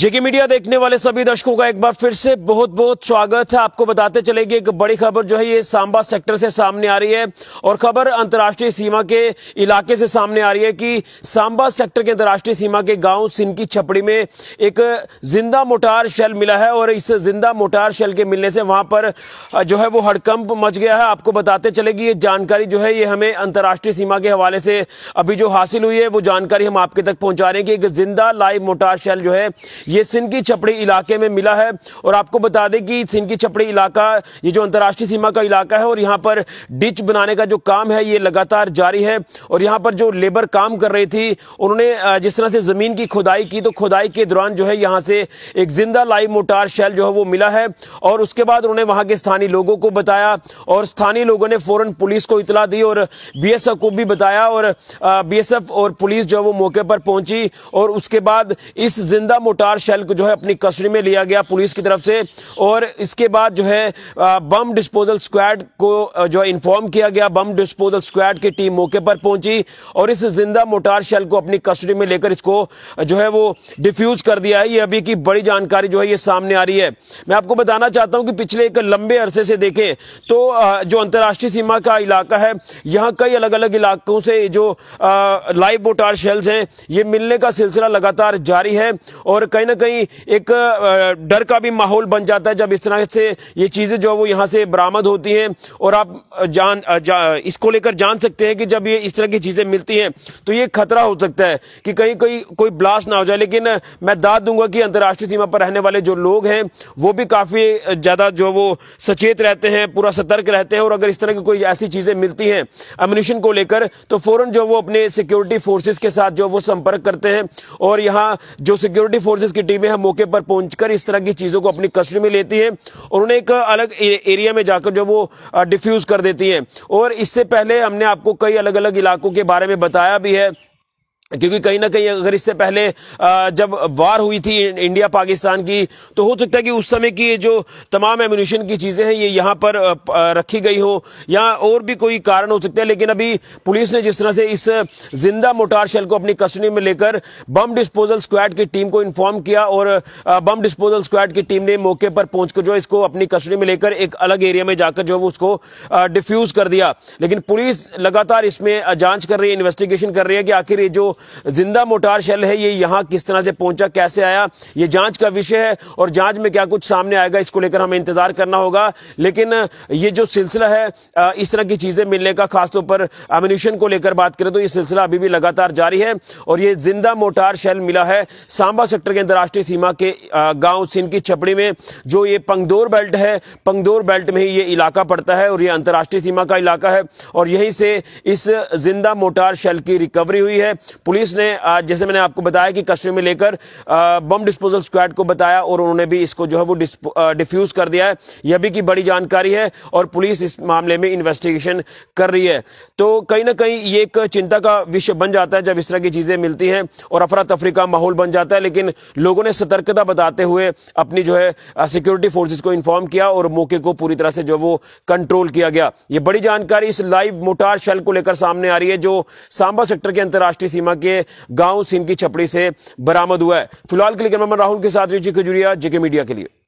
जेके media देखने वाले सभी दर्शकों का एक बार फिर से बहुत बहुत स्वागत है आपको बताते कि एक बड़ी खबर जो है ये सांबा सेक्टर से सामने आ रही है और खबर अंतर्राष्ट्रीय सीमा के इलाके से सामने आ रही है कि सांबा सेक्टर के अंतर्राष्ट्रीय सीमा के गांव सिनकी छपड़ी में एक जिंदा मोटार शेल मिला है और इस जिंदा मोटार शेल के मिलने से वहां पर जो है वो हड़कंप मच गया है आपको बताते चलेगी ये जानकारी जो है ये हमें अंतर्राष्ट्रीय सीमा के हवाले से अभी जो हासिल हुई है वो जानकारी हम आपके तक पहुंचा रहे हैं कि एक जिंदा लाइव मोटार शेल जो है ये सिंध की चपड़ी इलाके में मिला है और आपको बता दें कि सिंध की चपड़ी इलाका ये जो अंतर्राष्ट्रीय सीमा का इलाका है और यहाँ पर डिच बनाने का जो काम है ये लगातार जारी है और यहाँ पर जो लेबर काम कर रही थी उन्होंने जिस तरह से ज़मीन की खुदाई की तो खुदाई के दौरान जो है यहाँ से एक जिंदा लाइव मोटार शेल जो है वो मिला है और उसके बाद उन्होंने वहां के स्थानीय लोगों को बताया और स्थानीय लोगों ने फ़ौरन पुलिस को इतला दी और बी को भी बताया और बी और पुलिस जो है वो मौके पर पहुंची और उसके बाद इस जिंदा मोटार गोलाबार शेल को जो है अपनी कस्टडी में लिया गया पुलिस की तरफ से और इसके बाद जो है बम डिस्पोजल स्क्वाड को जो है इन्फॉर्म किया गया बम डिस्पोजल स्क्वाड की टीम मौके पर पहुंची और इस जिंदा मोटार शेल को अपनी कस्टडी में लेकर इसको जो है वो डिफ्यूज कर दिया है ये अभी की बड़ी जानकारी जो है ये सामने आ रही है मैं आपको बताना चाहता हूँ कि पिछले एक लंबे अरसे से देखें तो जो अंतर्राष्ट्रीय सीमा का इलाका है यहाँ कई अलग अलग इलाकों से जो लाइव मोटार शेल्स हैं ये मिलने का सिलसिला लगातार जारी है और कहीं ना कहीं एक डर का भी माहौल बन जाता है जब इस तरह से ये चीज़ें जो है वो यहाँ से बरामद होती हैं और आप जान जा, इसको लेकर जान सकते हैं कि जब ये इस तरह की चीज़ें मिलती हैं तो ये खतरा हो सकता है कि कहीं कोई कोई ब्लास्ट ना हो जाए लेकिन मैं दाद दूंगा कि अंतर्राष्ट्रीय सीमा पर रहने वाले जो लोग हैं वो भी काफ़ी ज़्यादा जो वो सचेत रहते हैं पूरा सतर्क रहते हैं और अगर इस तरह की कोई ऐसी चीज़ें मिलती हैं अम्यूनिशन को लेकर तो फ़ौरन जो वो अपने सिक्योरिटी फोर्सेज के साथ जो वो संपर्क करते हैं और यहाँ जो सिक्योरिटी फोर्स फोर्सेस की टीमें हैं मौके पर पहुंचकर इस तरह की चीज़ों को अपनी कस्टडी में लेती हैं और उन्हें एक अलग एरिया में जाकर जो वो डिफ्यूज़ कर देती हैं और इससे पहले हमने आपको कई अलग अलग इलाकों के बारे में बताया भी है क्योंकि कहीं ना कहीं अगर इससे पहले जब वार हुई थी इंडिया पाकिस्तान की तो हो सकता है कि उस समय की जो तमाम एम्यूनिशन की चीज़ें हैं ये यहाँ पर रखी गई हो या और भी कोई कारण हो सकता है लेकिन अभी पुलिस ने जिस तरह से इस जिंदा मोटार शेल को अपनी कस्टडी में लेकर बम डिस्पोजल स्क्वाड की टीम को इन्फॉर्म किया और बम डिस्पोजल स्क्वाड की टीम ने मौके पर पहुंचकर जो इसको अपनी कस्टडी में लेकर एक अलग एरिया में जाकर जो है उसको डिफ्यूज कर दिया लेकिन पुलिस लगातार इसमें जांच कर रही है इन्वेस्टिगेशन कर रही है कि आखिर ये जो जिंदा मोटार शेल है ये यहाँ किस तरह से पहुंचा कैसे आया ये जांच का विषय है और जांच में क्या कुछ सामने आएगा इसको लेकर हमें इंतजार करना होगा लेकिन ये जो सिलसिला है इस तरह की चीजें मिलने का खासतौर पर अम्यूनिशन को लेकर बात करें तो ये सिलसिला अभी भी लगातार जारी है और ये जिंदा मोटार शेल मिला है सांबा सेक्टर के अंतर्राष्ट्रीय सीमा के गांव सिंह की छपड़ी में जो ये पंगदोर बेल्ट है पंगदोर बेल्ट में ही ये इलाका पड़ता है और ये अंतर्राष्ट्रीय सीमा का इलाका है और यहीं से इस जिंदा मोटार शेल की रिकवरी हुई है पुलिस ने जैसे मैंने आपको बताया कि कस्टडी में लेकर बम डिस्पोजल स्क्वाड को बताया और उन्होंने भी इसको जो है वो डिफ्यूज कर दिया है यह भी की बड़ी जानकारी है और पुलिस इस मामले में इन्वेस्टिगेशन कर रही है तो कहीं ना कहीं ये एक चिंता का विषय बन जाता है जब इस तरह की चीजें मिलती हैं और अफरा तफरी का माहौल बन जाता है लेकिन लोगों ने सतर्कता बताते हुए अपनी जो है सिक्योरिटी फोर्सेज को इन्फॉर्म किया और मौके को पूरी तरह से जो वो कंट्रोल किया गया ये बड़ी जानकारी इस लाइव मोटार शेल को लेकर सामने आ रही है जो सांबा सेक्टर के अंतर्राष्ट्रीय सीमा शर्मा के गांव सिंह की छपड़ी से बरामद हुआ है फिलहाल के लिए कैमरामैन राहुल के साथ रिजी खजूरिया जेके मीडिया के लिए